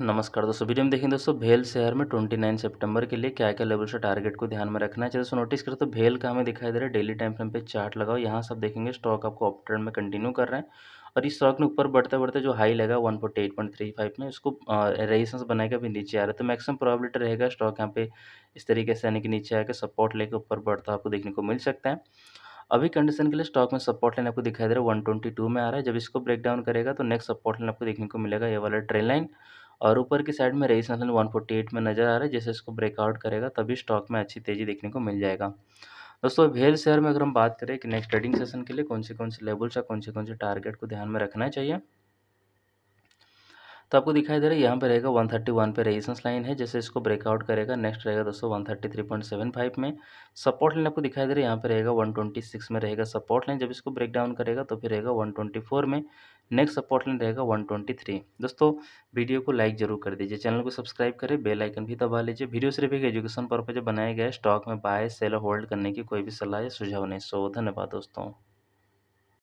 नमस्कार दोस्तों वीडियो में देखें दोस्तों भेल शहर में 29 सितंबर के लिए क्या क्या लेवल से टारगेट को ध्यान में रखना है दोस्तों नोटिस करें तो भेल का हमें दिखाई दे रहा है डेली टाइम फ्रेम पे चार्ट लगाओ यहाँ सब देखेंगे स्टॉक आपको अप ट्रेंड में कंटिन्यू कर रहे हैं और इस स्टॉक ने ऊपर बढ़ते बढ़ते जो हाई लगा one eight point three five में उसको रेजिस्टेंस बनाएगा भी नीचे आ रहा है तो मैक्सिमम प्रॉबिलिटी रहेगा स्टॉक यहाँ पे इस तरीके से यानी कि नीचे आकर सपोर्ट लेकर ऊपर बढ़ता आपको देखने को मिल सकता है अभी कंडीशन के लिए स्टॉक में सपोर्ट लाइन आपको दिखाई दे रहा है वन ट्वेंटी टू में आ रहा है जब इसको ब्रेक डाउन करेगा तो नेक्स्ट सपोर्ट लाइन आपको देखने को मिलेगा ये वाला ट्रेन लाइन और ऊपर की साइड में रेजिस्टेंस वन फोर्टी एट में नज़र आ रहा है जैसे इसको ब्रेकआउट करेगा तभी स्टॉक में अच्छी तेज़ी देखने को मिल जाएगा दोस्तों भेल शेयर में अगर हम बात करें कि नेक्स्ट ट्रेडिंग सेशन के लिए कौन से कौन से लेवल्स या कौन से कौन से टारगेट को ध्यान में रखना चाहिए तो आपको दिखाई दे रहा है यहाँ पे रहेगा 131 पे रेजिस्टेंस लाइन है जैसे इसको ब्रेकआउट करेगा नेक्स्ट रहेगा दोस्तों 133.75 में सपोर्ट लाइन आपको दिखाई दे रहा है यहाँ पे रहेगा 126 में रहेगा सपोर्ट लाइन जब इसको ब्रेक डाउन करेगा तो फिर रहेगा 124 में नेक्स्ट सपोर्ट लाइन रहेगा 123 दोस्तों वीडियो को लाइक जरूर कर दीजिए चैनल को सब्सक्राइब करें बेल आइकन भी दबा लीजिए वीडियो सिर्फ एक एजुकेशन पर्पज बनाया गया स्टॉक में बाय सेल होल्ड करने की कोई भी सलाह या सुझाव नहीं सो धन्यवाद दोस्तों